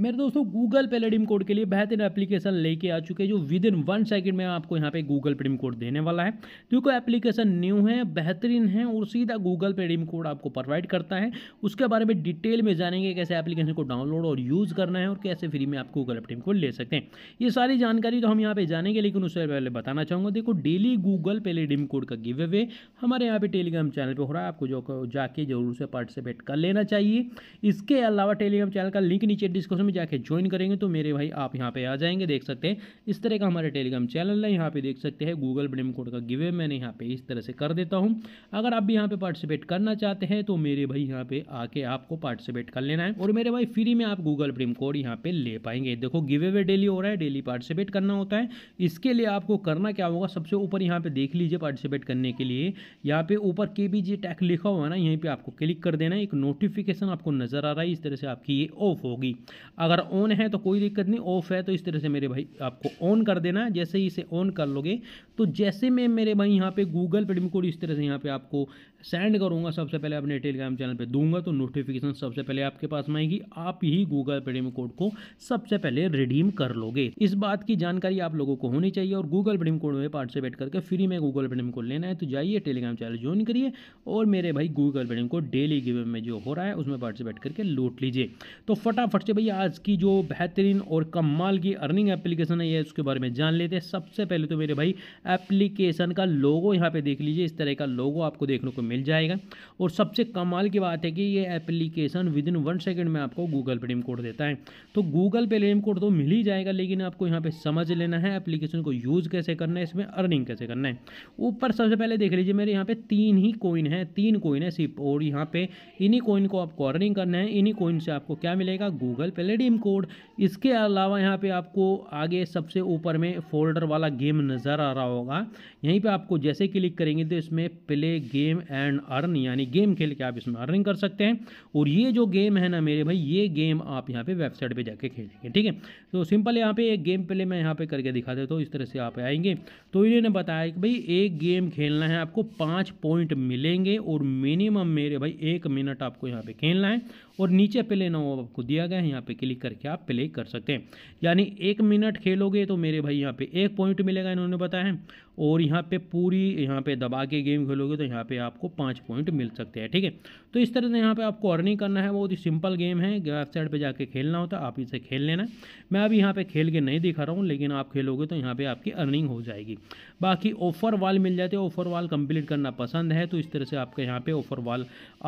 मेरे दोस्तों गूगल पे रेडीम कोड के लिए बेहतरीन एप्लीकेशन लेके आ चुके हैं जो विद इन वन सेकेंड में आपको यहाँ पे गूगल पे कोड देने वाला है क्योंकि एप्लीकेशन न्यू है बेहतरीन है और सीधा गूगल पे रेडीम कोड आपको प्रोवाइड करता है उसके बारे में डिटेल में जानेंगे कैसे एप्लीकेशन को डाउनलोड और यूज़ करना है और कैसे फ्री में आप गूगल पे कोड ले सकते हैं ये सारी जानकारी तो हम यहाँ पर जानेंगे लेकिन उससे पहले बताना चाहूँगा देखो डेली गूगल पे रेडीम कोड का गिव अवे हमारे यहाँ पर टेलीग्राम चैनल पर हो रहा है आपको जो जाके जरूर से पार्टिसिपेट कर लेना चाहिए इसके अलावा टेलीग्राम चैनल का लिंक नीचे डिस्क्रिप्शन में जाके ज्वाइन करेंगे तो मेरे भाई आप यहाँ पे आ जाएंगे देख सकते हैं इस तरह का हमारा टेलीग्राम चैनल है यहाँ पे देख सकते हैं गूगल ब्रेम कोड का गिवे मैंने यहाँ पे इस तरह से कर देता हूँ अगर आप भी यहाँ पे पार्टिसिपेट करना चाहते हैं तो मेरे भाई यहाँ पे आके आपको पार्टिसिपेट कर लेना है और मेरे भाई फ्री में आप गूगल ब्रेम कोड यहाँ पे ले पाएंगे देखो गिवे वे डेली हो रहा है डेली पार्टिसिपेट करना होता है इसके लिए आपको करना क्या होगा सबसे ऊपर यहाँ पे देख लीजिए पार्टिसिपेट करने के लिए यहाँ पे ऊपर के बी जी टैक लिखा हुआ है ना यहीं पर आपको क्लिक कर देना है एक नोटिफिकेशन आपको नजर आ रहा है इस तरह से आपकी ये ऑफ होगी अगर ऑन है तो कोई दिक्कत नहीं ऑफ है तो इस तरह से मेरे भाई आपको ऑन कर देना जैसे ही इसे ऑन कर लोगे तो जैसे मैं मेरे भाई यहाँ पे गूगल पेड कोड इस तरह से यहाँ पे आपको सेंड करूँगा सबसे पहले अपने टेलीग्राम चैनल पे दूंगा तो नोटिफिकेशन सबसे पहले आपके पास में आएगी आप ही गूगल प्रेडियम कोड को सबसे पहले रिडीम कर लोगे इस बात की जानकारी आप लोगों को होनी चाहिए और गूगल प्रेडियम कोड में पार्टिसिपेट करके फ्री में गूगल प्रेडियम कोड लेना है तो जाइए टेलीग्राम चैनल ज्वाइन करिए और मेरे भाई Google redeem code daily giveaway में जो हो रहा है उसमें पार्टिसिपेट करके लूट लीजिए तो फटाफट से भैया आज की जो बेहतरीन और कमाल की अर्निंग एप्लीकेशन है यह उसके बारे में जान लेते हैं सबसे पहले तो मेरे भाई एप्लीकेशन का लोगो यहाँ पे देख लीजिए इस तरह का लोगो आपको देखने को मिल जाएगा और सबसे कमाल की बात है कि ये application within one second में आपको गूगल पे रिम कोड देता है तो गूगल पे रिम कोड तो मिल ही जाएगा लेकिन आपको यहाँ पे समझ लेना है एप्लीकेशन को यूज़ कैसे करना है इसमें अर्निंग कैसे करना है ऊपर सबसे पहले देख लीजिए मेरे यहाँ पर तीन ही कोइन है तीन कोइन है सिर्फ और यहाँ पर इन्हीं कोइन को आपको अर्निंग करना है इन्हीं कोइन से आपको क्या मिलेगा गूगल पे रिडीम कोड इसके अलावा यहाँ पर आपको आगे सबसे ऊपर में फोल्डर वाला गेम नज़र आ रहा होगा यहीं पर आपको जैसे क्लिक करेंगे तो इसमें प्ले गेम एंड अर्न यानी गेम खेल के आप इसमें अर्निंग कर सकते हैं और ये जो गेम है ना मेरे भाई ये गेम आप यहाँ पे वेबसाइट पे जाके खेलेंगे ठीक है तो सिंपल यहाँ पे एक गेम प्ले मैं यहाँ पे करके दिखा देता तो हूँ इस तरह से आप आएंगे तो इन्होंने बताया कि भाई एक गेम खेलना है आपको पाँच पॉइंट मिलेंगे और मिनिमम मेरे भाई एक मिनट आपको यहाँ पर खेलना है और नीचे प्ले वो आपको दिया गया है यहाँ पर क्लिक करके आप प्ले कर सकते हैं यानी एक मिनट खेलोगे तो मेरे भाई यहाँ पर एक पॉइंट मिलेगा इन्होंने बताया और यहाँ पर पूरी यहाँ पर दबा के गेम खेलोगे तो यहाँ पर आपको पाँच पॉइंट मिल सकते हैं ठीक है तो इस तरह से यहाँ पर आपको अर्निंग करना है बहुत ही सिंपल गेम है वेबसाइट पर जाके खेलना होता है आप इसे खेल लेना मैं अभी यहाँ पर खेल के नहीं दिखा रहा हूँ लेकिन आप खेलोगे तो यहाँ पर आपकी अर्निंग हो जाएगी बाकी ऑफर वाल मिल जाते हैं ऑफर वाल कंप्लीट करना पसंद है तो इस तरह से आपके यहाँ पे ऑफर वाल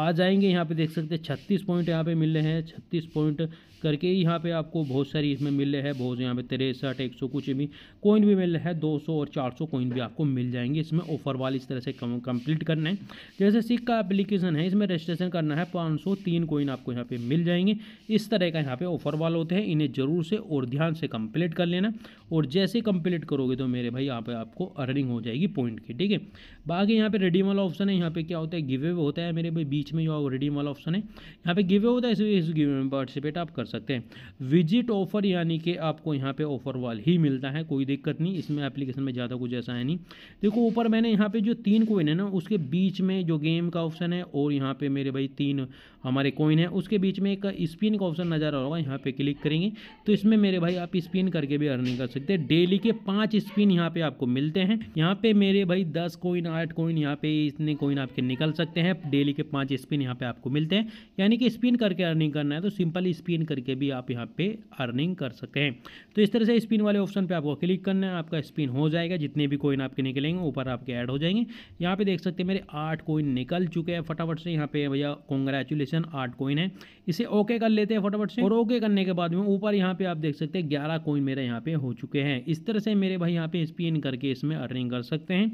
आ जाएंगे यहाँ पे देख सकते हैं छत्तीस पॉइंट यहाँ पे मिल रहे हैं छत्तीस पॉइंट करके यहाँ पे आपको बहुत सारी इसमें मिल है बहुत यहाँ पे तिरसठ एक सौ कुछ भी कोइन भी मिल रहा है दो सौ और चार सौ कोइन भी आपको मिल जाएंगे इसमें ऑफर वाले इस तरह से कंप्लीट करना है जैसे सिक का एप्लीकेशन है इसमें रजिस्ट्रेशन करना है पाँच सौ तीन कोइन आपको यहाँ पर मिल जाएंगे इस तरह का यहाँ पर ऑफर वाले होते हैं इन्हें ज़रूर से और ध्यान से कंप्लीट कर लेना और जैसे कंप्लीट करोगे तो मेरे भाई यहाँ पर आपको अर्निंग हो जाएगी पॉइंट की ठीक है बाकी यहाँ पर रेडी वाला ऑप्शन है यहाँ पे क्या होता है गिवे होता है मेरे भाई बीच में जो रिडीम वाला ऑप्शन है यहाँ पे गिवे होता है इस गिवे में पार्टिसिपेट आप कर सकते हैं विजिट ऑफर यानी कि आपको यहाँ पे ऑफर वाल ही मिलता है कोई दिक्कत नहीं इसमें एप्लीकेशन में ज़्यादा कुछ ऐसा है नहीं देखो ऊपर मैंने यहाँ पे जो तीन कोइन है ना उसके बीच में जो गेम का ऑप्शन है और यहाँ पे मेरे भाई तीन हमारे कोइन है उसके बीच में एक स्पिन का ऑप्शन नज़र आ रहा होगा यहाँ पे क्लिक करेंगे तो इसमें मेरे भाई आप स्पिन करके भी अर्निंग कर सकते हैं डेली के पाँच स्पिन यहाँ पे आपको मिलते हैं यहाँ पे मेरे भाई दस कोइन आठ कोइन यहाँ पे इतने कोइन आपके निकल सकते हैं डेली के पाँच स्पिन यहाँ पे आपको मिलते हैं यानी कि स्पिन करके अर्निंग करना है तो सिंपल स्पिन करके करके भी आप यहाँ पे अर्निंग कर सकते हैं तो इस तरह से स्पिन वाले ऑप्शन पे आपको क्लिक करना है आपका स्पिन हो जाएगा जितने भी कोइन आपके निकलेंगे ऊपर आपके ऐड हो जाएंगे यहाँ पे देख सकते हैं मेरे आठ कोइन निकल चुके हैं फटाफट से यहाँ पे भैया कॉन्ग्रेचुलेसन आठ कोइन है इसे ओके कर लेते हैं फटाफट से और ओके करने के बाद में ऊपर यहाँ पे आप देख सकते हैं ग्यारह कोइन मेरे यहाँ पे हो चुके हैं इस तरह से मेरे भाई यहाँ पे स्पिन करके इसमें अर्निंग कर सकते हैं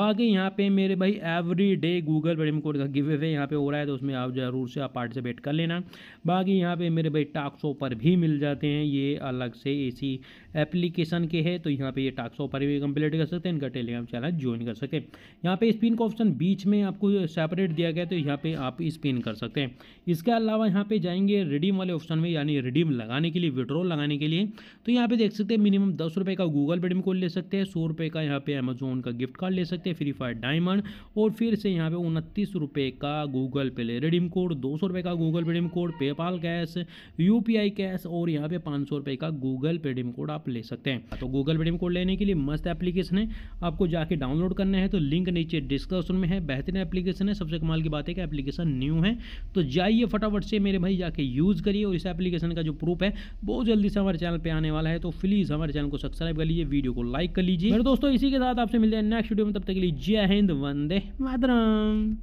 बाकी यहाँ पे मेरे भाई एवरी डे गूगल प्रेम कोड का गिव यहाँ पे हो रहा है तो उसमें आप जरूर से आप पार्टिसिपेट कर लेना बाकी यहाँ पे मेरे भाई टाक टाक्सो पर भी मिल जाते हैं ये अलग से इसी एप्लीकेशन के है तो यहाँ पे ये टाक्सो पर भी कंप्लीट कर सकते हैं इनका टेलीग्राम चैनल ज्वाइन कर सकते हैं यहाँ पे स्पिन का ऑप्शन बीच में आपको सेपरेट दिया गया तो यहाँ पे आप स्पिन कर सकते हैं इसके अलावा यहाँ पे जाएंगे रिडीम वाले ऑप्शन में यानी रिडीम लगाने के लिए विड्रॉल लगाने के लिए तो यहाँ पे देख सकते हैं मिनिमम दस का गूगल पे डिम ले सकते हैं सौ का यहाँ पे अमेजोन का गिफ्ट कार्ड ले सकते हैं फ्री फायर डायमंड और फिर से यहाँ पे उनतीस का गूगल पे ले रिडीम कोड दो सौ रुपये का Google Pay Paytm code PayPal cash U UPI cash और यहाँ पे पाँच सौ रुपये का गूगल पेडीएम कोड आप ले सकते हैं तो गूगल पेडीएम कोड लेने के लिए मस्त एप्लीकेशन है आपको जाके डाउनलोड करना है तो लिंक नीचे डिस्क्रिप्शन में है बेहतरीन एप्लीकेशन है सबसे कमाल की बात है कि एप्लीकेशन न्यू है तो जाइए फटाफट से मेरे भाई जाके यूज़ करिए और इस एप्लीकेशन का जो प्रूफ है बहुत जल्दी से हमारे चैनल पर आने वाला है तो प्लीज़ हमारे चैनल को सब्सक्राइब कर लीजिए वीडियो को लाइक कर लीजिए मेरे दोस्तों इसी के साथ आपसे मिलते हैं नेक्स्ट वीडियो में तब तक के लिए जय हिंद वंदे मातरम